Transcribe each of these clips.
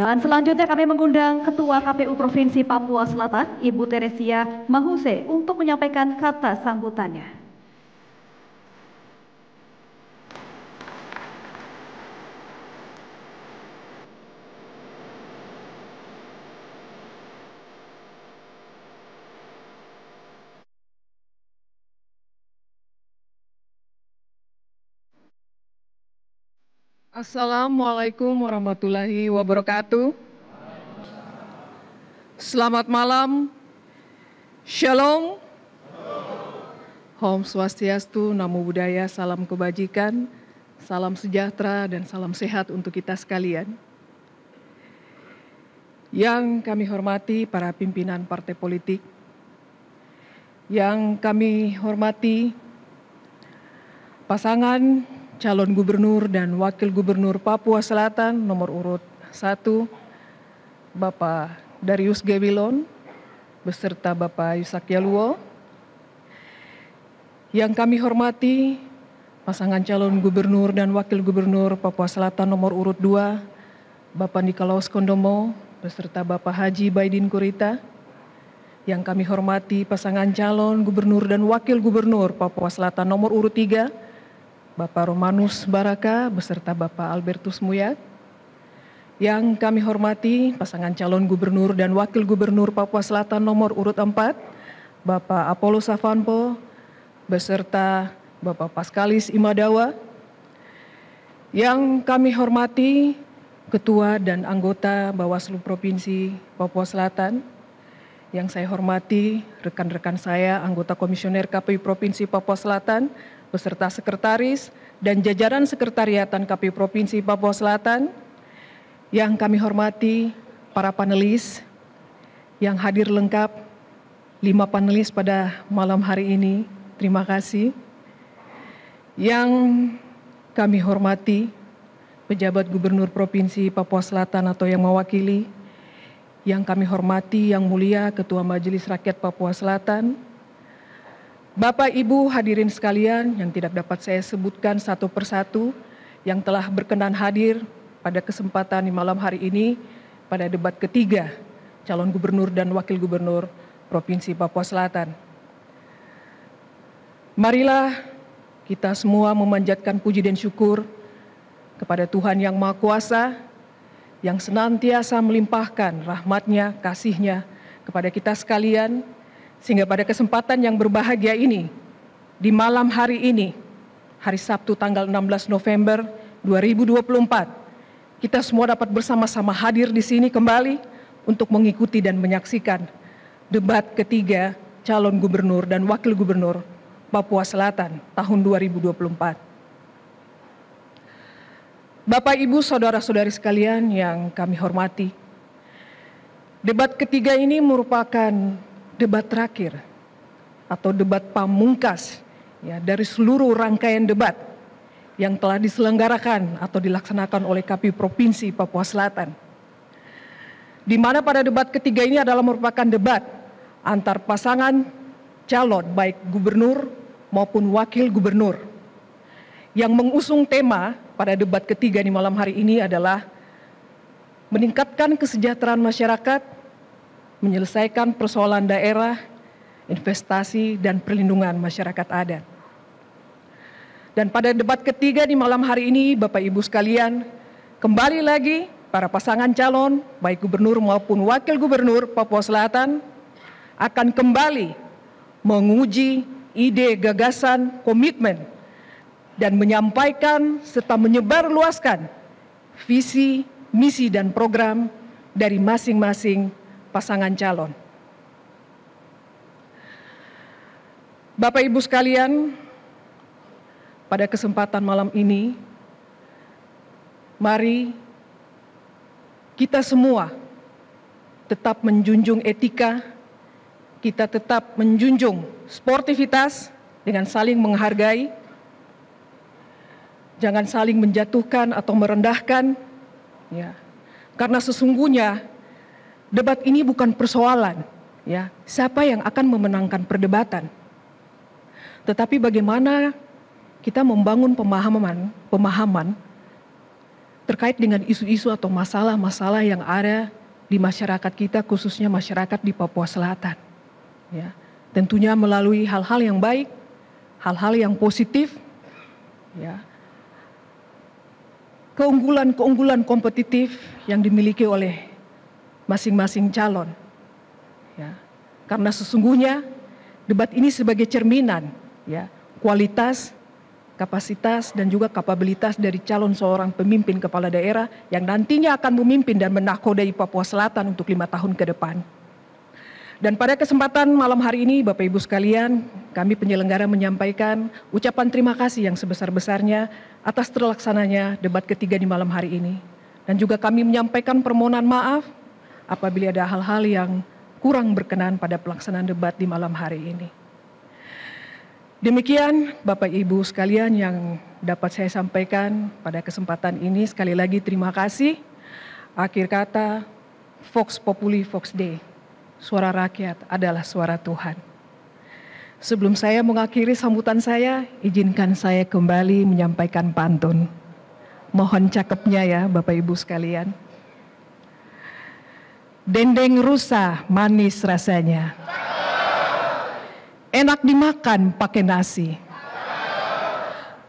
Dan selanjutnya kami mengundang Ketua KPU Provinsi Papua Selatan, Ibu Teresia Mahuse untuk menyampaikan kata sambutannya. Assalamualaikum warahmatullahi wabarakatuh. Selamat malam. Shalom. Om Swastiastu, Namo Buddhaya, salam kebajikan, salam sejahtera dan salam sehat untuk kita sekalian. Yang kami hormati para pimpinan partai politik, yang kami hormati pasangan calon gubernur dan wakil gubernur Papua Selatan nomor urut 1 Bapak Darius Gewilon beserta Bapak Yusak Yaluo. Yang kami hormati pasangan calon gubernur dan wakil gubernur Papua Selatan nomor urut 2 Bapak Nikolaus Kondomo beserta Bapak Haji Baidin Kurita. Yang kami hormati pasangan calon gubernur dan wakil gubernur Papua Selatan nomor urut 3 Bapak Romanus Baraka beserta Bapak Albertus Muyat. Yang kami hormati pasangan calon gubernur dan wakil gubernur Papua Selatan nomor urut 4, Bapak Apollo Savanpo beserta Bapak Paskalis Imadawa. Yang kami hormati Ketua dan anggota Bawaslu Provinsi Papua Selatan, yang saya hormati rekan-rekan saya anggota komisioner KPU Provinsi Papua Selatan, beserta sekretaris dan jajaran sekretariatan KPU Provinsi Papua Selatan, yang kami hormati para panelis yang hadir lengkap, lima panelis pada malam hari ini, terima kasih. Yang kami hormati pejabat Gubernur Provinsi Papua Selatan atau yang mewakili, yang kami hormati Yang Mulia Ketua Majelis Rakyat Papua Selatan, Bapak Ibu hadirin sekalian yang tidak dapat saya sebutkan satu persatu yang telah berkenan hadir pada kesempatan di malam hari ini pada debat ketiga calon gubernur dan wakil gubernur Provinsi Papua Selatan. Marilah kita semua memanjatkan puji dan syukur kepada Tuhan yang Maha Kuasa yang senantiasa melimpahkan rahmatnya, kasihnya kepada kita sekalian sehingga pada kesempatan yang berbahagia ini, di malam hari ini, hari Sabtu tanggal 16 November 2024, kita semua dapat bersama-sama hadir di sini kembali untuk mengikuti dan menyaksikan debat ketiga calon gubernur dan wakil gubernur Papua Selatan tahun 2024. Bapak, Ibu, Saudara-saudari sekalian yang kami hormati, debat ketiga ini merupakan debat terakhir atau debat pamungkas ya dari seluruh rangkaian debat yang telah diselenggarakan atau dilaksanakan oleh KPU Provinsi Papua Selatan. Di mana pada debat ketiga ini adalah merupakan debat antar pasangan calon baik gubernur maupun wakil gubernur. Yang mengusung tema pada debat ketiga di malam hari ini adalah meningkatkan kesejahteraan masyarakat menyelesaikan persoalan daerah, investasi, dan perlindungan masyarakat adat. Dan pada debat ketiga di malam hari ini, Bapak Ibu sekalian, kembali lagi para pasangan calon, baik gubernur maupun wakil gubernur Papua Selatan, akan kembali menguji ide, gagasan, komitmen, dan menyampaikan serta menyebarluaskan visi, misi, dan program dari masing-masing pasangan calon. Bapak Ibu sekalian, pada kesempatan malam ini, mari kita semua tetap menjunjung etika, kita tetap menjunjung sportivitas dengan saling menghargai, jangan saling menjatuhkan atau merendahkan, ya. karena sesungguhnya debat ini bukan persoalan ya siapa yang akan memenangkan perdebatan. Tetapi bagaimana kita membangun pemahaman pemahaman terkait dengan isu-isu atau masalah-masalah yang ada di masyarakat kita khususnya masyarakat di Papua Selatan. Ya. Tentunya melalui hal-hal yang baik, hal-hal yang positif, ya. keunggulan-keunggulan kompetitif yang dimiliki oleh masing-masing calon. Ya. Karena sesungguhnya debat ini sebagai cerminan ya kualitas, kapasitas dan juga kapabilitas dari calon seorang pemimpin kepala daerah yang nantinya akan memimpin dan menakodai Papua Selatan untuk lima tahun ke depan. Dan pada kesempatan malam hari ini, Bapak Ibu sekalian, kami penyelenggara menyampaikan ucapan terima kasih yang sebesar-besarnya atas terlaksananya debat ketiga di malam hari ini. Dan juga kami menyampaikan permohonan maaf apabila ada hal-hal yang kurang berkenan pada pelaksanaan debat di malam hari ini. Demikian Bapak Ibu sekalian yang dapat saya sampaikan pada kesempatan ini. Sekali lagi terima kasih. Akhir kata, Fox Populi Fox Day. Suara rakyat adalah suara Tuhan. Sebelum saya mengakhiri sambutan saya, izinkan saya kembali menyampaikan pantun. Mohon cakepnya ya Bapak Ibu sekalian. Dendeng rusa manis rasanya. Enak dimakan pakai nasi.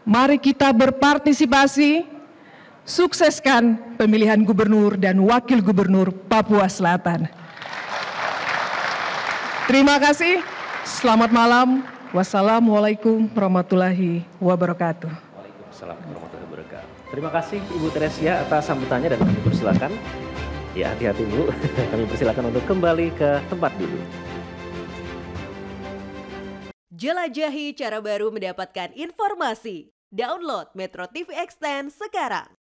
Mari kita berpartisipasi sukseskan pemilihan gubernur dan wakil gubernur Papua Selatan. Terima kasih. Selamat malam. Wassalamualaikum warahmatullahi wabarakatuh. Waalaikumsalam warahmatullahi wabarakatuh. Terima kasih Ibu Teresia atas sambutannya dan kami persilakan Ya hati-hati Bu, kami persilakan untuk kembali ke tempat dulu. Jelajahi cara baru mendapatkan informasi. Download Metro TV Extend sekarang.